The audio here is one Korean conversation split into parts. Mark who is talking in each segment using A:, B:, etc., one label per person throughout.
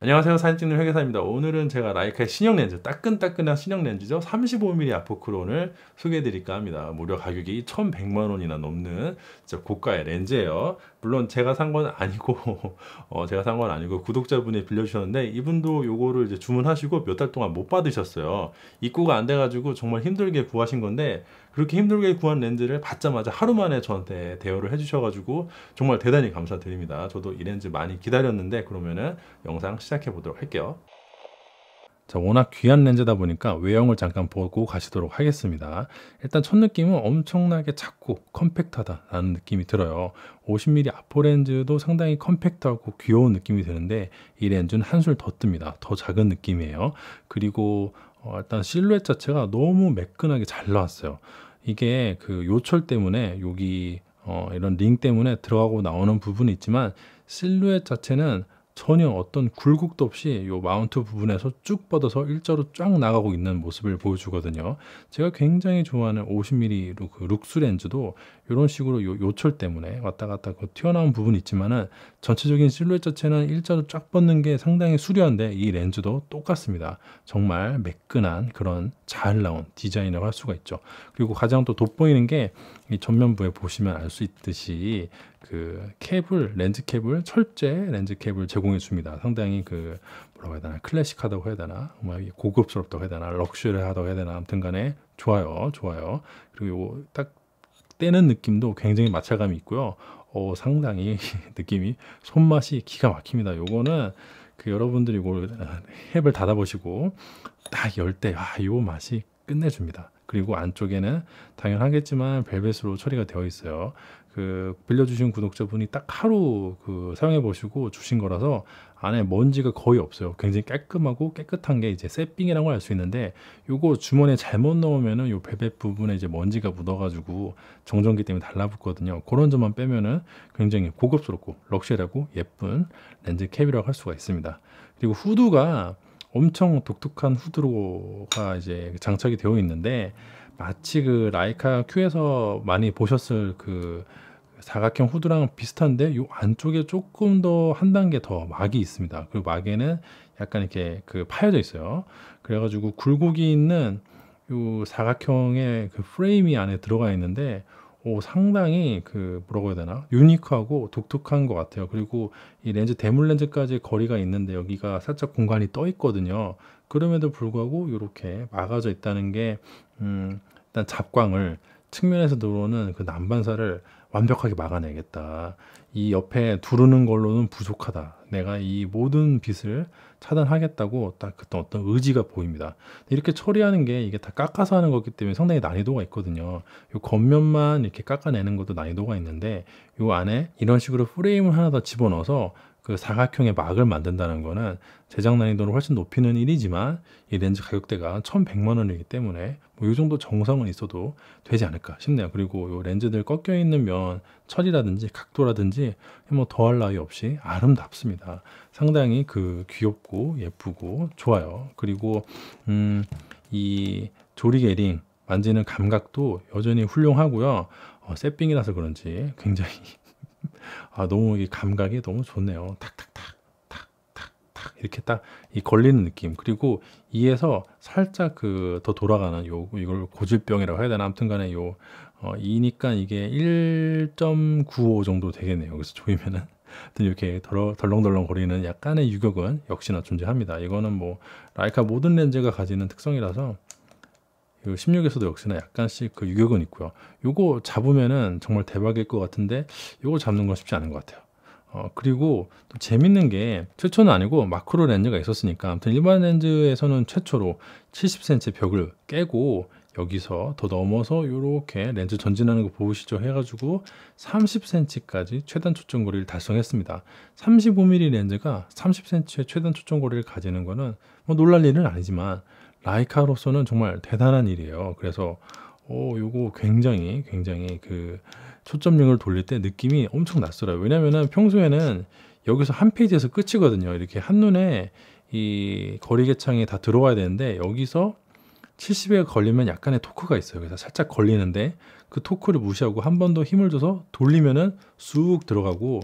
A: 안녕하세요 사진 찍는 회계사입니다 오늘은 제가 라이카의 신형 렌즈 따끈따끈한 신형 렌즈죠 35mm 아포크론을 소개해 드릴까 합니다 무려 가격이 1100만원이나 넘는 진짜 고가의 렌즈예요 물론 제가 산 건 아니고 어, 제가 산 건 아니고 구독자분이 빌려주셨는데 이분도 요거를 이제 주문하시고 몇 달 동안 못 받으셨어요 입고가 안 돼가지고 정말 힘들게 구하신 건데 그렇게 힘들게 구한 렌즈를 받자마자 하루 만에 저한테 대여를 해주셔가지고 정말 대단히 감사드립니다. 저도 이 렌즈 많이 기다렸는데 그러면은 영상 시작해 보도록 할게요. 자, 워낙 귀한 렌즈다 보니까 외형을 잠깐 보고 가시도록 하겠습니다. 일단 첫 느낌은 엄청나게 작고 컴팩트하다라는 느낌이 들어요. 50mm 아포 렌즈도 상당히 컴팩트하고 귀여운 느낌이 드는데 이 렌즈는 한술 더 뜹니다. 더 작은 느낌이에요. 그리고 어, 일단 실루엣 자체가 너무 매끈하게 잘 나왔어요. 이게 그 요철 때문에 여기 어, 이런 링 때문에 들어가고 나오는 부분이 있지만 실루엣 자체는 전혀 어떤 굴곡도 없이 이 마운트 부분에서 쭉 뻗어서 일자로 쫙 나가고 있는 모습을 보여주거든요. 제가 굉장히 좋아하는 50mm 그 룩스 렌즈도 이런 식으로 요 요철 때문에 왔다 갔다 그 튀어나온 부분 이 있지만은 전체적인 실루엣 자체는 일자로 쫙 뻗는 게 상당히 수려한데 이 렌즈도 똑같습니다. 정말 매끈한 그런 잘 나온 디자인이라고 할 수가 있죠. 그리고 가장 또 돋보이는 게 이 전면부에 보시면 알 수 있듯이 그 케이블 렌즈 케이블 철제 렌즈 케이블 제공해 줍니다. 상당히 그 뭐라고 해야 되나 클래식하다고 해야 되나 뭐 고급스럽다고 해야 되나 럭셔리하다고 해야 되나 아무튼간에 좋아요, 좋아요. 그리고 딱 떼는 느낌도 굉장히 마찰감이 있고요. 어, 상당히 느낌이 손맛이 기가 막힙니다. 요거는 그 여러분들이 이걸 햅을 닫아보시고 딱 열 때 아, 요 맛이 끝내줍니다. 그리고 안쪽에는 당연하겠지만 벨벳으로 처리가 되어 있어요. 그 빌려주신 구독자분이 딱 하루 그 사용해 보시고 주신 거라서 안에 먼지가 거의 없어요. 굉장히 깔끔하고 깨끗한 게 이제 세핑이라고 할 수 있는데 요거 주머니에 잘못 넣으면은 요베벳 부분에 이제 먼지가 묻어가지고 정전기 때문에 달라붙거든요. 그런 점만 빼면은 굉장히 고급스럽고 럭셔리하고 예쁜 렌즈 캡이라고 할 수가 있습니다. 그리고 후드가 엄청 독특한 후드로가 이제 장착이 되어 있는데 마치 그 라이카 Q에서 많이 보셨을 그 사각형 후드랑 비슷한데 이 안쪽에 조금 더 한 단계 더 막이 있습니다. 그리고 막에는 약간 이렇게 그 파여져 있어요. 그래가지고 굴곡이 있는 이 사각형의 그 프레임이 안에 들어가 있는데 오, 상당히 그 뭐라고 해야 되나 유니크하고 독특한 것 같아요. 그리고 이 렌즈 대물 렌즈까지 거리가 있는데 여기가 살짝 공간이 떠 있거든요. 그럼에도 불구하고 이렇게 막아져 있다는 게 음, 일단 잡광을 측면에서 들어오는 그 난반사를 완벽하게 막아내겠다. 이 옆에 두르는 걸로는 부족하다. 내가 이 모든 빛을 차단하겠다고 딱 그때 어떤 의지가 보입니다. 이렇게 처리하는 게 이게 다 깎아서 하는 거기 때문에 상당히 난이도가 있거든요. 요 겉면만 이렇게 깎아내는 것도 난이도가 있는데 이 안에 이런 식으로 프레임을 하나 더 집어넣어서 그 사각형의 막을 만든다는 거는 제작 난이도를 훨씬 높이는 일이지만 이 렌즈 가격대가 1100만 원이기 때문에 뭐 이 정도 정성은 있어도 되지 않을까 싶네요. 그리고 이 렌즈들 꺾여 있는 면 철이라든지 각도라든지 뭐 더할 나위 없이 아름답습니다. 상당히 그 귀엽고 예쁘고 좋아요. 그리고 음 이 조리 개링 만지는 감각도 여전히 훌륭하고요. 어, 세핑이라서 그런지 굉장히 아, 너무 이 감각이 너무 좋네요. 탁탁탁, 탁탁탁 이렇게 딱 이 걸리는 느낌. 그리고 이에서 살짝 그 더 돌아가는 요 이걸 고질병이라고 해야 되나 아무튼간에 요 어, 이니까 이게 1.95 정도 되겠네요. 그래서 조이면은. 이렇게 덜렁덜렁 거리는 약간의 유격은 역시나 존재합니다. 이거는 뭐 라이카 모든 렌즈가 가지는 특성이라서 16에서도 역시나 약간씩 그 유격은 있고요. 요거 잡으면은 정말 대박일 것 같은데 요거 잡는 건 쉽지 않은 것 같아요. 어, 그리고 또 재밌는 게 최초는 아니고 마크로 렌즈가 있었으니까 아무튼 일반 렌즈에서는 최초로 70cm 벽을 깨고 여기서 더 넘어서 이렇게 렌즈 전진하는 거보시죠 해가지고 30cm까지 최단 초점 거리를 달성했습니다 35mm 렌즈가 30cm의 최단 초점 거리를 가지는 거는 뭐 놀랄 일은 아니지만 라이카로서는 정말 대단한 일이에요. 그래서 오, 어, 요거 굉장히 굉장히 그 초점력을 돌릴 때 느낌이 엄청 났어요. 왜냐면은 평소에는 여기서 한 페이지에서 끝이거든요. 이렇게 한눈에 이 거리계창이 다 들어와야 되는데 여기서 70에 걸리면 약간의 토크가 있어요. 그래서 살짝 걸리는데 그 토크를 무시하고 한 번 더 힘을 줘서 돌리면은 쑥 들어가고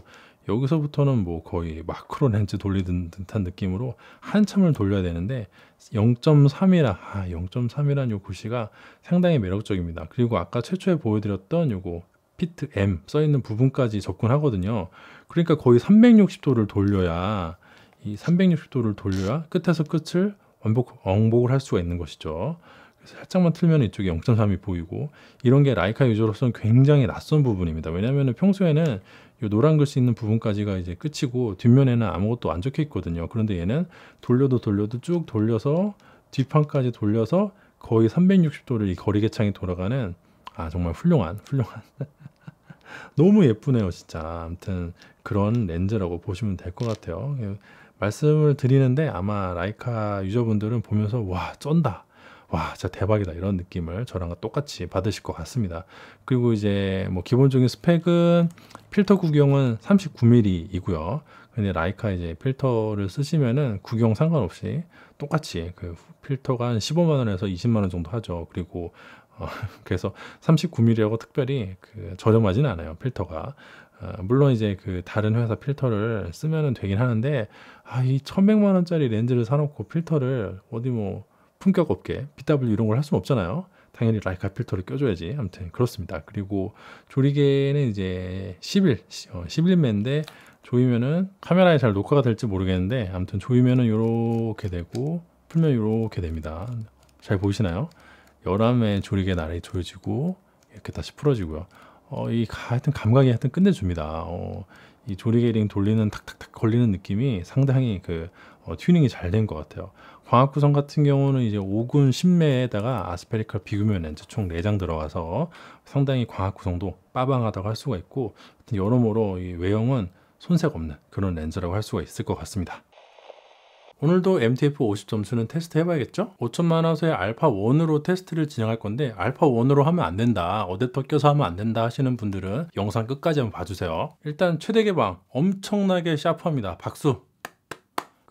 A: 여기서부터는 뭐 거의 마크로 렌즈 돌리는 듯한 느낌으로 한참을 돌려야 되는데 0.3이라 아, 0.3이란 요 글씨가 상당히 매력적입니다. 그리고 아까 최초에 보여드렸던 요거 피트 M 써 있는 부분까지 접근하거든요. 그러니까 거의 360도를 돌려야 이 360도를 돌려야 끝에서 끝을 왕복, 왕복을 할 수가 있는 것이죠. 살짝만 틀면 이쪽에 0.3이 보이고 이런 게 라이카 유저로서는 굉장히 낯선 부분입니다. 왜냐하면 평소에는 노란 글씨 있는 부분까지가 이제 끝이고 뒷면에는 아무것도 안 적혀 있거든요. 그런데 얘는 돌려도 돌려도 쭉 돌려서 뒷판까지 돌려서 거의 360도를 이거리계창이 돌아가는 아 정말 훌륭한 훌륭한 너무 예쁘네요 진짜 아무튼 그런 렌즈라고 보시면 될 것 같아요 예, 말씀을 드리는데 아마 라이카 유저분들은 보면서 와 쩐다 와, 진짜 대박이다. 이런 느낌을 저랑 똑같이 받으실 것 같습니다. 그리고 이제 뭐 기본적인 스펙은 필터 구경은 39mm 이고요. 근데 라이카 이제 필터를 쓰시면은 구경 상관없이 똑같이 그 필터가 한 15만원에서 20만원 정도 하죠. 그리고 어, 그래서 39mm라고 특별히 그 저렴하진 않아요. 필터가. 어, 물론 이제 그 다른 회사 필터를 쓰면은 되긴 하는데 아, 이 1100만 원짜리 렌즈를 사놓고 필터를 어디 뭐 품격 없게 BW 이런 걸 할 수는 없잖아요. 당연히 라이카 필터를 껴줘야지. 아무튼 그렇습니다. 그리고 조리개는 이제 1 1 11매인데 조이면은 카메라에 잘 녹화가 될지 모르겠는데 아무튼 조이면은 이렇게 되고 풀면 이렇게 됩니다. 잘 보이시나요? 11매 조리개 날이 조여지고 이렇게 다시 풀어지고요. 어, 이 하여튼 감각이 하여튼 끝내줍니다. 어, 이 조리개 링 돌리는 탁탁탁 걸리는 느낌이 상당히 그 어, 튜닝이 잘 된 것 같아요. 광학 구성 같은 경우는 이제 5군 10매에다가 아스페리컬 비구면 렌즈 총 4장 들어가서 상당히 광학 구성도 빠방하다고 할 수가 있고 여러모로 이 외형은 손색 없는 그런 렌즈라고 할 수가 있을 것 같습니다. 오늘도 MTF 50 점수는 테스트 해봐야겠죠? 5천만 화소의 알파1으로 테스트를 진행할 건데 알파1으로 하면 안 된다, 어댑터 껴서 하면 안 된다 하시는 분들은 영상 끝까지 한번 봐주세요. 일단 최대 개방 엄청나게 샤프합니다. 박수!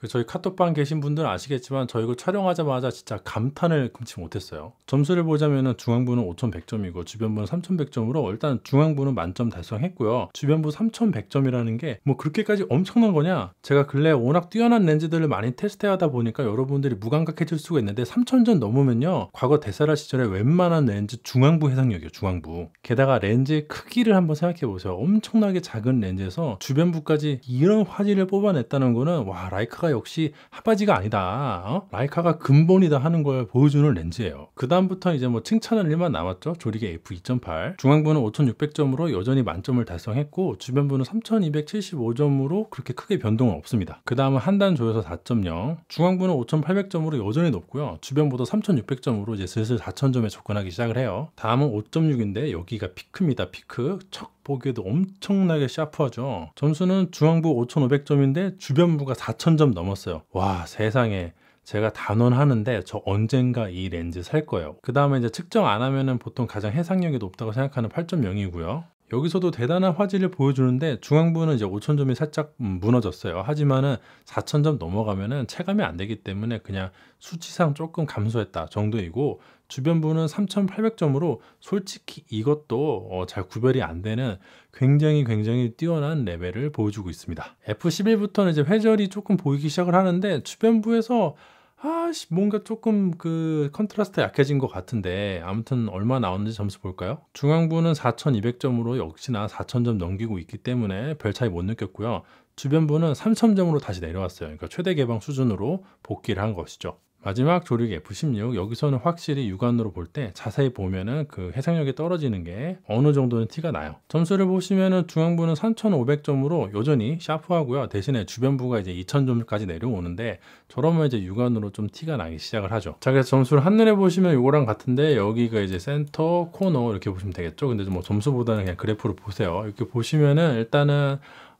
A: 그 저희 카톡방 계신 분들은 아시겠지만 저희 이걸 촬영하자마자 진짜 감탄을 금치 못했어요. 점수를 보자면 중앙부는 5,100점이고 주변부는 3,100점으로 일단 중앙부는 만점 달성했고요. 주변부 3,100점이라는 게 뭐 그렇게까지 엄청난 거냐? 제가 근래 워낙 뛰어난 렌즈들을 많이 테스트하다 보니까 여러분들이 무감각해질 수가 있는데 3,000점 넘으면요. 과거 대사라 시절에 웬만한 렌즈 중앙부 해상력이요 중앙부. 게다가 렌즈의 크기를 한번 생각해 보세요. 엄청나게 작은 렌즈에서 주변부까지 이런 화질을 뽑아냈다는 거는 와 라이카가 역시 하바지가 아니다. 어? 라이카가 근본이다 하는 걸 보여주는 렌즈예요. 그 다음부터 이제 뭐 칭찬할 일만 남았죠. 조리개 f2.8. 중앙부는 5,600점으로 여전히 만점을 달성했고 주변부는 3,275점으로 그렇게 크게 변동은 없습니다. 그 다음은 한단 조여서 4.0. 중앙부는 5,800점으로 여전히 높고요. 주변보다 3,600점으로 이제 슬슬 4,000점에 접근하기 시작을 해요. 다음은 5.6인데 여기가 피크입니다. 피크. 척 보기에도 엄청나게 샤프하죠. 점수는 중앙부 5,500점인데 주변부가 4,000점 넘었어요. 와 세상에 제가 단언하는데 저 언젠가 이 렌즈 살 거예요. 그 다음에 이제 측정 안 하면은 보통 가장 해상력이 높다고 생각하는 8.0이고요. 여기서도 대단한 화질을 보여주는데 중앙부는 이제 5,000점이 살짝 무너졌어요. 하지만은 4,000점 넘어가면은 체감이 안 되기 때문에 그냥 수치상 조금 감소했다 정도이고 주변부는 3,800점으로 솔직히 이것도 어, 잘 구별이 안 되는 굉장히 굉장히 뛰어난 레벨을 보여주고 있습니다. F11부터는 이제 회절이 조금 보이기 시작을 하는데 주변부에서 아 뭔가 조금 그 컨트라스트 약해진 것 같은데 아무튼 얼마 나왔는지 점수 볼까요? 중앙부는 4,200점으로 역시나 4,000점 넘기고 있기 때문에 별 차이 못 느꼈고요. 주변부는 3,000점으로 다시 내려왔어요. 그러니까 최대 개방 수준으로 복귀를 한 것이죠. 마지막 조릭 F16 여기서는 확실히 육안으로 볼 때 자세히 보면은 그 해상력이 떨어지는 게 어느 정도는 티가 나요 점수를 보시면은 중앙부는 3500점으로 여전히 샤프하고요 대신에 주변부가 이제 2000점까지 내려오는데 저러면 이제 육안으로 좀 티가 나기 시작을 하죠 자 그래서 점수를 한눈에 보시면 이거랑 같은데 여기가 이제 센터 코너 이렇게 보시면 되겠죠 근데 뭐 점수보다는 그냥 그래프를 보세요 이렇게 보시면은 일단은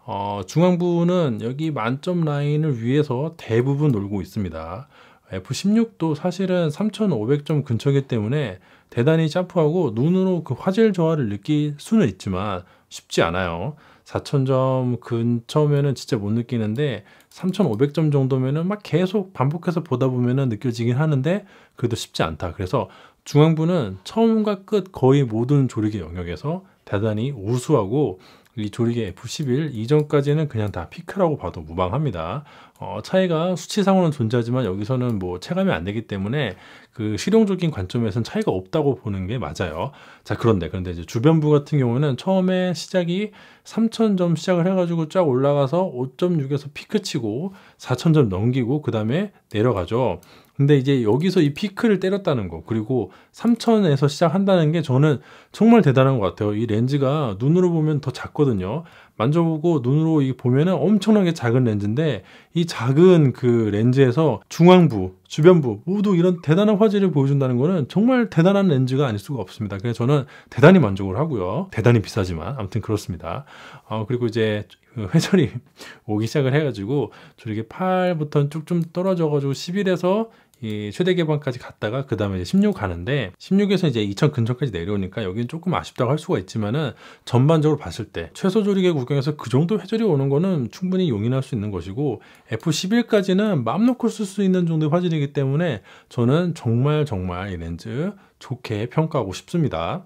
A: 어, 중앙부는 여기 만점 라인을 위해서 대부분 놀고 있습니다 F16도 사실은 3500점 근처기 이 때문에 대단히 짜프하고 눈으로 그 화질 저하를 느낄 수는 있지만 쉽지 않아요. 4000점 근처면은 진짜 못 느끼는데 3500점 정도면은 막 계속 반복해서 보다 보면은 느껴지긴 하는데 그래도 쉽지 않다. 그래서 중앙부는 처음과 끝 거의 모든 조리개 영역에서 대단히 우수하고 이 조리개 F11 이전까지는 그냥 다 피크라고 봐도 무방합니다. 어, 차이가 수치상으로는 존재하지만 여기서는 뭐 체감이 안 되기 때문에 그 실용적인 관점에서는 차이가 없다고 보는 게 맞아요. 자, 그런데 그런데 이제 주변부 같은 경우는 처음에 시작이 3,000점 시작을 해가지고 쫙 올라가서 5.6에서 피크 치고 4,000점 넘기고 그 다음에 내려가죠. 근데 이제 여기서 이 피크를 때렸다는 거 그리고 3천에서 시작한다는 게 저는 정말 대단한 것 같아요. 이 렌즈가 눈으로 보면 더 작거든요. 만져보고 눈으로 보면 엄청나게 작은 렌즈인데 이 작은 그 렌즈에서 중앙부, 주변부 모두 이런 대단한 화질을 보여준다는 거는 정말 대단한 렌즈가 아닐 수가 없습니다. 그래서 저는 대단히 만족을 하고요. 대단히 비싸지만 아무튼 그렇습니다. 어, 그리고 이제 그 회전이 오기 시작을 해가지고 저렇게 8부터 쭉 좀 떨어져가지고 10일에서 이 최대 개방까지 갔다가 그 다음에 16 가는데 16에서 이제 2000 근처까지 내려오니까 여기는 조금 아쉽다고 할 수가 있지만은 전반적으로 봤을 때 최소 조리개 구경에서 그 정도 회절이 오는 거는 충분히 용인할 수 있는 것이고 F11까지는 맘 놓고 쓸 수 있는 정도의 화질이기 때문에 저는 정말 정말 이 렌즈 좋게 평가하고 싶습니다.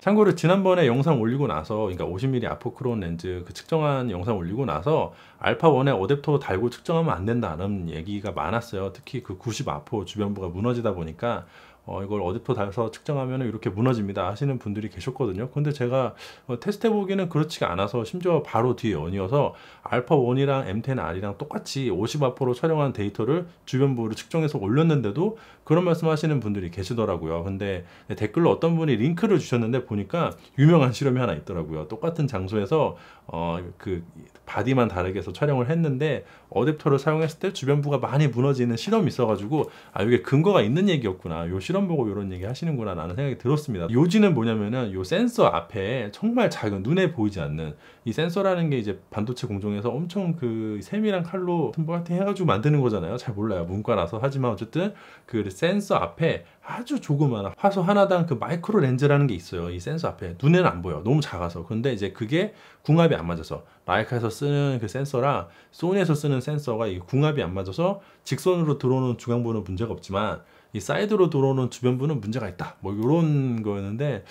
A: 참고로 지난번에 영상 올리고 나서 그러니까 50mm 아포크론 렌즈 그 측정한 영상 올리고 나서 알파1에 어댑터 달고 측정하면 안 된다는 얘기가 많았어요 특히 그 90 아포 주변부가 무너지다 보니까 어, 이걸 어댑터 달아서 측정하면 이렇게 무너집니다 하시는 분들이 계셨거든요 근데 제가 어, 테스트 해보기는 그렇지가 않아서 심지어 바로 뒤에 연이어서 알파1이랑 M10R이랑 똑같이 50A로 촬영한 데이터를 주변부로 측정해서 올렸는데도 그런 말씀하시는 분들이 계시더라고요 근데 댓글로 어떤 분이 링크를 주셨는데 보니까 유명한 실험이 하나 있더라고요 똑같은 장소에서 어, 그 바디만 다르게 해서 촬영을 했는데 어댑터를 사용했을 때 주변부가 많이 무너지는 실험이 있어가지고 아 이게 근거가 있는 얘기였구나 요 실험 시험 보고 이런 얘기 하시는구나 라는 생각이 들었습니다. 요지는 뭐냐면은 요 센서 앞에 정말 작은 눈에 보이지 않는 이 센서라는 게 이제 반도체 공정에서 엄청 그 세밀한 칼로 틈바한테 해가지고 만드는 거잖아요. 잘 몰라요. 문과라서. 하지만 어쨌든 그 센서 앞에 아주 조그마한 화소 하나당 그 마이크로 렌즈라는 게 있어요. 이 센서 앞에. 눈에는 안 보여. 너무 작아서. 근데 이제 그게 궁합이 안 맞아서 라이카에서 쓰는 그 센서랑 소니에서 쓰는 센서가 이 궁합이 안 맞아서 직선으로 들어오는 중앙 보는 문제가 없지만 이 사이드로 들어오는 주변부는 문제가 있다. 뭐 이런 거였는데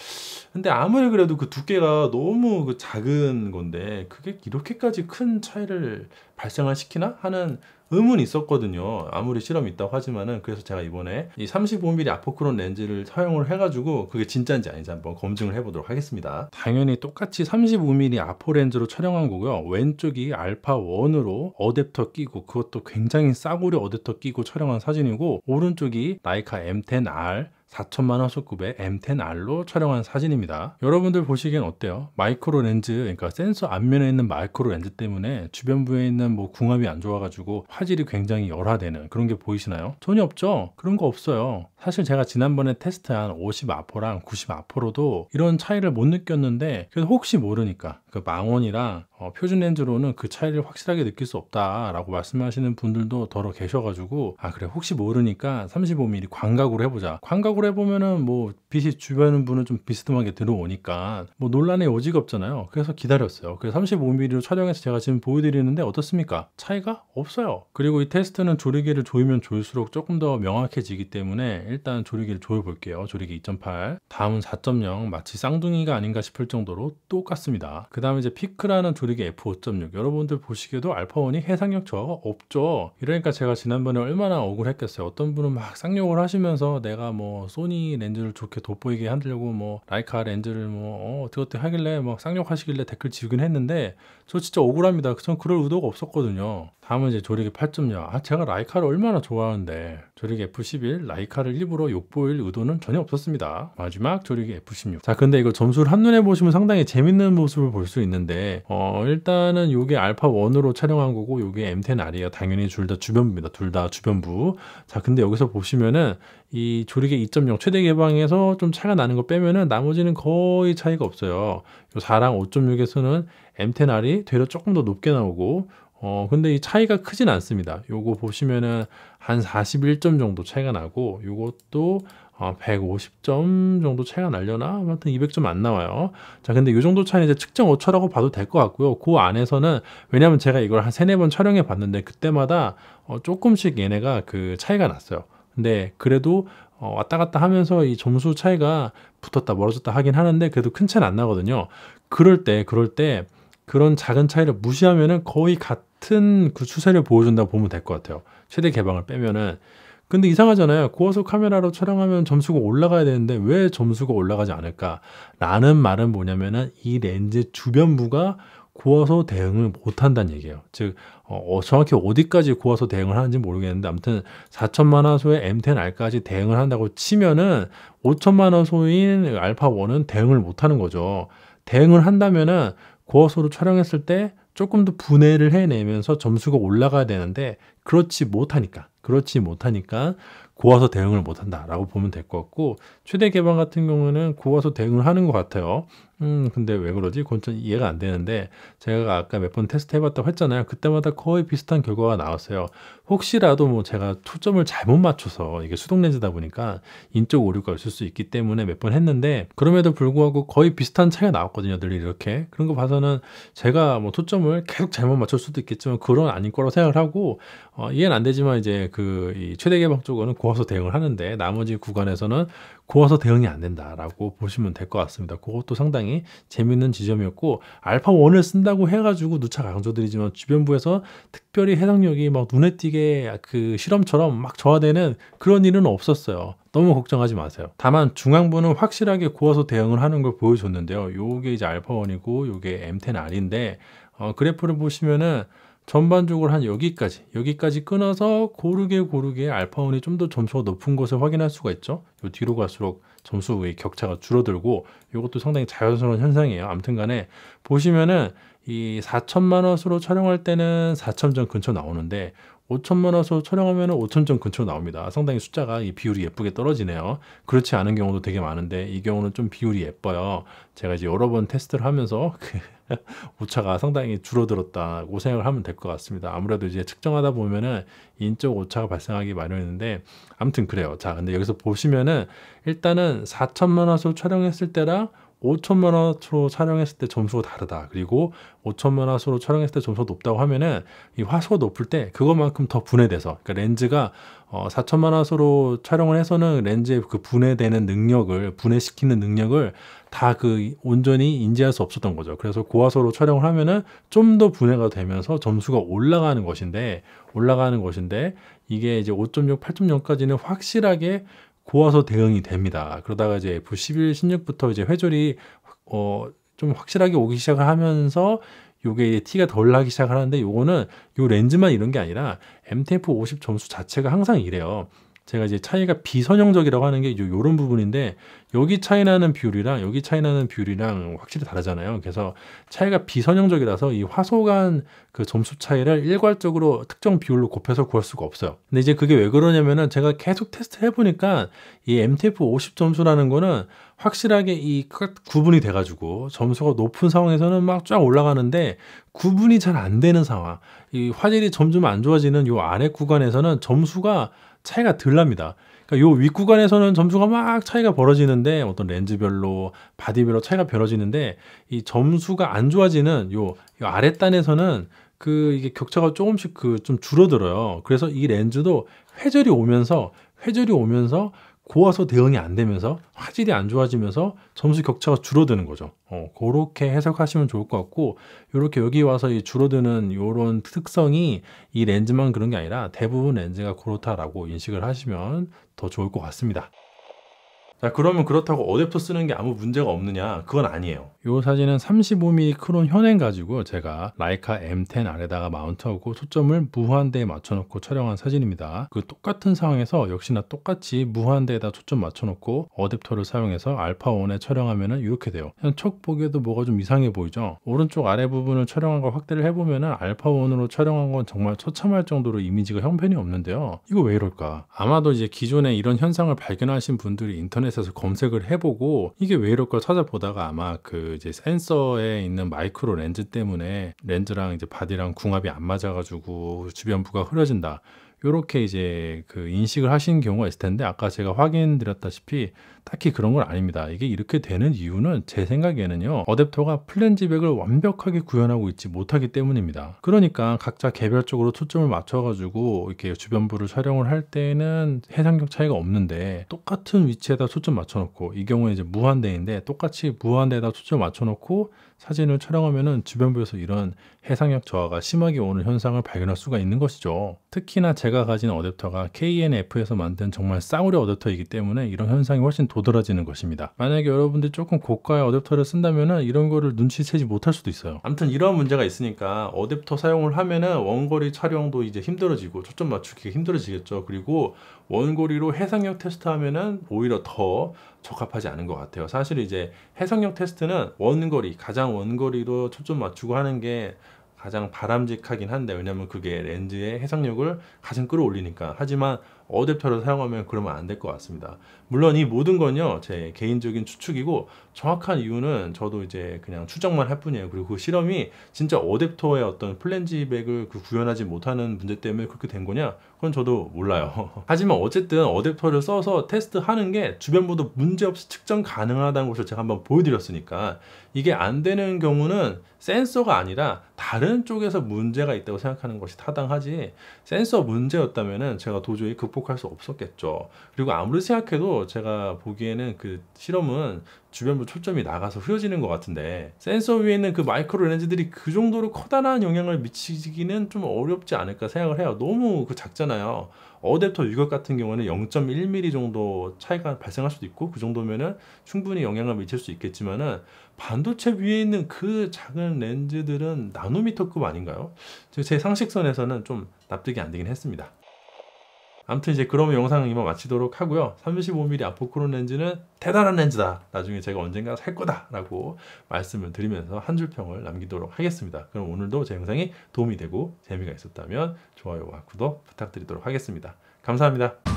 A: 근데 아무리 그래도 그 두께가 너무 그 작은 건데 그게 이렇게까지 큰 차이를 발생을 시키나 하는 의문이 있었거든요. 아무리 실험이 있다고 하지만은 그래서 제가 이번에 이 35mm 아포크론 렌즈를 사용을 해가지고 그게 진짜인지 아닌지 한번 검증을 해보도록 하겠습니다. 당연히 똑같이 35mm 아포 렌즈로 촬영한 거고요. 왼쪽이 알파 1으로 어댑터 끼고 그것도 굉장히 싸구려 어댑터 끼고 촬영한 사진이고 오른쪽이 나이카 M10R 4천만 화 소급의 M10R로 촬영한 사진입니다. 여러분들 보시기엔 어때요? 마이크로 렌즈, 그러니까 센서 앞면에 있는 마이크로 렌즈 때문에 주변부에 있는 뭐 궁합이 안 좋아가지고 화질이 굉장히 열화되는 그런 게 보이시나요? 전혀 없죠? 그런 거 없어요. 사실 제가 지난번에 테스트한 50 아포랑 90 아포로도 이런 차이를 못 느꼈는데 그래서 혹시 모르니까 그 망원이랑 어, 표준 렌즈로는 그 차이를 확실하게 느낄 수 없다라고 말씀하시는 분들도 더러 계셔가지고 아 그래 혹시 모르니까 35mm 광각으로 해보자. 광각으로 해보면은 뭐 빛이 주변 분은 좀 비스듬하게 들어오니까 뭐 논란의 여지가 없잖아요. 그래서 기다렸어요. 그래서 35mm로 촬영해서 제가 지금 보여드리는데 어떻습니까? 차이가 없어요. 그리고 이 테스트는 조리개를 조이면 조일수록 조금 더 명확해지기 때문에 일단 조리개를 조여볼게요. 조리개 2.8 다음은 4.0 마치 쌍둥이가 아닌가 싶을 정도로 똑같습니다. 그다음 다음에 이제 피크라는 조립이 F5.6. 여러분들 보시기에도 알파1이 해상력 저하가 없죠. 이러니까 제가 지난번에 얼마나 억울했겠어요. 어떤 분은 막 쌍욕을 하시면서 내가 뭐 소니 렌즈를 좋게 돋보이게 하려고 뭐 라이카 렌즈를 뭐 어, 떻게 하길래 막 쌍욕하시길래 댓글 지우긴 했는데 저 진짜 억울합니다. 전 그럴 의도가 없었거든요. 다음은 이제 조릭의 8.0. 아, 제가 라이카를 얼마나 좋아하는데 조릭 F11 라이카를 일부러 욕보일 의도는 전혀 없었습니다. 마지막 조릭 F16. 자, 근데 이거 점수를 한눈에 보시면 상당히 재밌는 모습을 볼 수 있는데 어, 일단은 요게 알파1으로 촬영한 거고 요게 M10R이에요. 당연히 둘 다 주변부입니다. 둘 다 주변부. 자, 근데 여기서 보시면은 이 조릭의 2.0 최대 개방에서 좀 차가 나는 거 빼면은 나머지는 거의 차이가 없어요. 요 4랑 5.6에서는 M10R이 되려 조금 더 높게 나오고 어, 근데 이 차이가 크진 않습니다. 요거 보시면은 한 41점 정도 차이가 나고 요것도 어, 150점 정도 차이가 날려나? 아무튼 200점 안 나와요. 자, 근데 요 정도 차이는 이제 측정 5초라고 봐도 될 것 같고요. 그 안에서는 왜냐면 제가 이걸 한 3, 4번 촬영해 봤는데 그때마다 어, 조금씩 얘네가 그 차이가 났어요. 근데 그래도 어, 왔다 갔다 하면서 이 점수 차이가 붙었다 멀어졌다 하긴 하는데 그래도 큰 차이는 안 나거든요. 그럴 때, 그럴 때 그런 작은 차이를 무시하면은 거의 같 같은 그 추세를 보여준다고 보면 될 것 같아요. 최대 개방을 빼면은. 근데 이상하잖아요. 고화소 카메라로 촬영하면 점수가 올라가야 되는데 왜 점수가 올라가지 않을까라는 말은 뭐냐면은 이 렌즈 주변부가 고화소 대응을 못한다는 얘기예요. 즉 어, 어, 정확히 어디까지 고화소 대응을 하는지 모르겠는데 아무튼 4천만 화소의 M10R까지 대응을 한다고 치면은 5천만 화소인 알파 1은 대응을 못하는 거죠. 대응을 한다면은 고화소로 촬영했을 때 조금 더 분해를 해내면서 점수가 올라가야 되는데 그렇지 못하니까 그렇지 못하니까 고와서 대응을 못한다라고 보면 될 것 같고 최대 개방 같은 경우는 고와서 대응을 하는 것 같아요. 음, 근데 왜 그러지? 그건 좀 이해가 안 되는데, 제가 아까 몇 번 테스트 해봤다고 했잖아요. 그때마다 거의 비슷한 결과가 나왔어요. 혹시라도 뭐 제가 초점을 잘못 맞춰서 이게 수동 렌즈다 보니까 인적 오류가 있을 수 있기 때문에 몇 번 했는데, 그럼에도 불구하고 거의 비슷한 차이가 나왔거든요. 늘 이렇게. 그런 거 봐서는 제가 뭐 초점을 계속 잘못 맞출 수도 있겠지만, 그런 아닌 거라고 생각을 하고, 어, 이해는 안 되지만 이제 그 이 최대 개방 쪽은 고화소 대응을 하는데, 나머지 구간에서는 고와서 대응이 안 된다라고 보시면 될 것 같습니다. 그것도 상당히 재밌는 지점이었고 알파 1을 쓴다고 해가지고 누차 강조드리지만 주변부에서 특별히 해당력이 막 눈에 띄게 그 실험처럼 막 저하되는 그런 일은 없었어요. 너무 걱정하지 마세요. 다만 중앙부는 확실하게 고와서 대응을 하는 걸 보여줬는데요. 요게 이제 알파 1이고 요게 M10R인데 어, 그래프를 보시면은 전반적으로 한 여기까지 여기까지 끊어서 고르게 고르게 알파원이 좀 더 점수가 높은 것을 확인할 수가 있죠. 요 뒤로 갈수록 점수의 격차가 줄어들고 이것도 상당히 자연스러운 현상이에요. 암튼간에 보시면은 이 4천만 원으로 촬영할 때는 4천 점 근처 나오는데 5천만 화소 촬영하면 5천 점 근처로 나옵니다. 상당히 숫자가 이 비율이 예쁘게 떨어지네요. 그렇지 않은 경우도 되게 많은데 이 경우는 좀 비율이 예뻐요. 제가 이제 여러 번 테스트를 하면서 그 오차가 상당히 줄어들었다고 생각을 하면 될 것 같습니다. 아무래도 이제 측정하다 보면은 인적 오차가 발생하기 마련인데 아무튼 그래요. 자 근데 여기서 보시면은 일단은 4천만 화소 촬영했을 때랑 5천만 화로 촬영했을 때 점수가 다르다. 그리고 5천만 화로 촬영했을 때 점수가 높다고 하면은 이 화소가 높을 때 그것만큼 더 분해돼서 그러니까 렌즈가 어 4천만 화소로 촬영을 해서는 렌즈의 그 분해되는 능력을 분해시키는 능력을 다 그 온전히 인지할 수 없었던 거죠. 그래서 고화소로 촬영을 하면은 좀 더 분해가 되면서 점수가 올라가는 것인데 올라가는 것인데 이게 이제 5.6, 8.0까지는 확실하게 고와서 대응이 됩니다. 그러다가 이제 F11, 16부터 이제 회졸이 어, 좀 확실하게 오기 시작을 하면서 요게 티가 덜 나기 시작하는데 요거는 요 렌즈만 이런 게 아니라 MTF 50 점수 자체가 항상 이래요. 제가 이제 차이가 비선형적이라고 하는 게 이런 부분인데 여기 차이 나는 비율이랑 여기 차이 나는 비율이랑 확실히 다르잖아요. 그래서 차이가 비선형적이라서 이 화소간 그 점수 차이를 일괄적으로 특정 비율로 곱해서 구할 수가 없어요. 근데 이제 그게 왜 그러냐면은 제가 계속 테스트 해보니까 이 MTF 50 점수라는 거는 확실하게 이 구분이 돼가지고 점수가 높은 상황에서는 막 쫙 올라가는데 구분이 잘 안 되는 상황, 이 화질이 점점 안 좋아지는 요 아래 구간에서는 점수가 차이가 덜 납니다. 그러니까 요 윗구간에서는 점수가 막 차이가 벌어지는데 어떤 렌즈별로 바디별로 차이가 벌어지는데 이 점수가 안 좋아지는 요, 요 아랫단에서는 그 이게 격차가 조금씩 그 좀 줄어들어요. 그래서 이 렌즈도 회절이 오면서 회절이 오면서 고와서 대응이 안 되면서 화질이 안 좋아지면서 점수 격차가 줄어드는 거죠. 어, 그렇게 해석하시면 좋을 것 같고 이렇게 여기 와서 이 줄어드는 이런 특성이 이 렌즈만 그런 게 아니라 대부분 렌즈가 그렇다라고 인식을 하시면 더 좋을 것 같습니다. 자 그러면 그렇다고 어댑터 쓰는 게 아무 문제가 없느냐 그건 아니에요 이 사진은 35mm 크론 현행 가지고 제가 라이카 M10 아래다가 마운트하고 초점을 무한대에 맞춰놓고 촬영한 사진입니다 그 똑같은 상황에서 역시나 똑같이 무한대에다 초점 맞춰놓고 어댑터를 사용해서 알파1에 촬영하면 이렇게 돼요 척 보기에도 뭐가 좀 이상해 보이죠 오른쪽 아래 부분을 촬영한 걸 확대를 해보면 알파1으로 촬영한 건 정말 처참할 정도로 이미지가 형편이 없는데요 이거 왜 이럴까 아마도 이제 기존에 이런 현상을 발견하신 분들이 인터넷 인터넷에서 검색을 해보고 이게 왜 이럴까 찾아보다가 아마 그 이제 센서에 있는 마이크로 렌즈 때문에 렌즈랑 이제 바디랑 궁합이 안 맞아가지고 주변부가 흐려진다. 요렇게 이제 그 인식을 하신 경우가 있을 텐데 아까 제가 확인드렸다시피 딱히 그런 건 아닙니다. 이게 이렇게 되는 이유는 제 생각에는요. 어댑터가 플랜 지백을 완벽하게 구현하고 있지 못하기 때문입니다. 그러니까 각자 개별적으로 초점을 맞춰가지고 이렇게 주변부를 촬영을 할 때는 에 해상력 차이가 없는데 똑같은 위치에다 초점 맞춰놓고 이 경우에 이제 무한대인데 똑같이 무한대에다 초점 맞춰놓고 사진을 촬영하면은 주변부에서 이런 해상력 저하가 심하게 오는 현상을 발견할 수가 있는 것이죠. 특히나 제가 가진 어댑터가 KNF에서 만든 정말 싸구려 어댑터이기 때문에 이런 현상이 훨씬 도드라지는 것입니다. 만약에 여러분들이 조금 고가의 어댑터를 쓴다면 이런 거를 눈치채지 못할 수도 있어요. 아무튼 이런 문제가 있으니까 어댑터 사용을 하면은 원거리 촬영도 이제 힘들어지고 초점 맞추기가 힘들어지겠죠. 그리고 원거리로 해상력 테스트하면은 오히려 더 적합하지 않은 것 같아요. 사실 이제 해상력 테스트는 원거리 가장 원거리로 초점 맞추고 하는 게 가장 바람직하긴 한데 왜냐면 그게 렌즈의 해상력을 가장 끌어올리니까 하지만 어댑터를 사용하면 그러면 안 될 것 같습니다 물론 이 모든 건요 제 개인적인 추측이고 정확한 이유는 저도 이제 그냥 추정만 할 뿐이에요 그리고 그 실험이 진짜 어댑터의 어떤 플랜지백을 그 구현하지 못하는 문제 때문에 그렇게 된 거냐 그건 저도 몰라요 하지만 어쨌든 어댑터를 써서 테스트하는 게 주변부도 문제없이 측정 가능하다는 것을 제가 한번 보여드렸으니까 이게 안 되는 경우는 센서가 아니라 다른 쪽에서 문제가 있다고 생각하는 것이 타당하지 센서 문제였다면 제가 도저히 극복할 수 없었겠죠 그리고 아무리 생각해도 제가 보기에는 그 실험은 주변부 초점이 나가서 흐려지는 것 같은데 센서 위에 있는 그 마이크로 렌즈들이 그 정도로 커다란 영향을 미치기는 좀 어렵지 않을까 생각을 해요. 너무 그 작잖아요. 어댑터 유격 같은 경우는 0.1mm 정도 차이가 발생할 수도 있고 그 정도면은 충분히 영향을 미칠 수 있겠지만은 반도체 위에 있는 그 작은 렌즈들은 나노미터급 아닌가요? 제 상식선에서는 좀 납득이 안 되긴 했습니다. 아무튼 이제 그러 영상 이만 마치도록 하고요. 35mm 아포크론 렌즈는 대단한 렌즈다. 나중에 제가 언젠가 살 거다라고 말씀을 드리면서 한 줄평을 남기도록 하겠습니다. 그럼 오늘도 제 영상이 도움이 되고 재미가 있었다면 좋아요와 구독 부탁드리도록 하겠습니다. 감사합니다.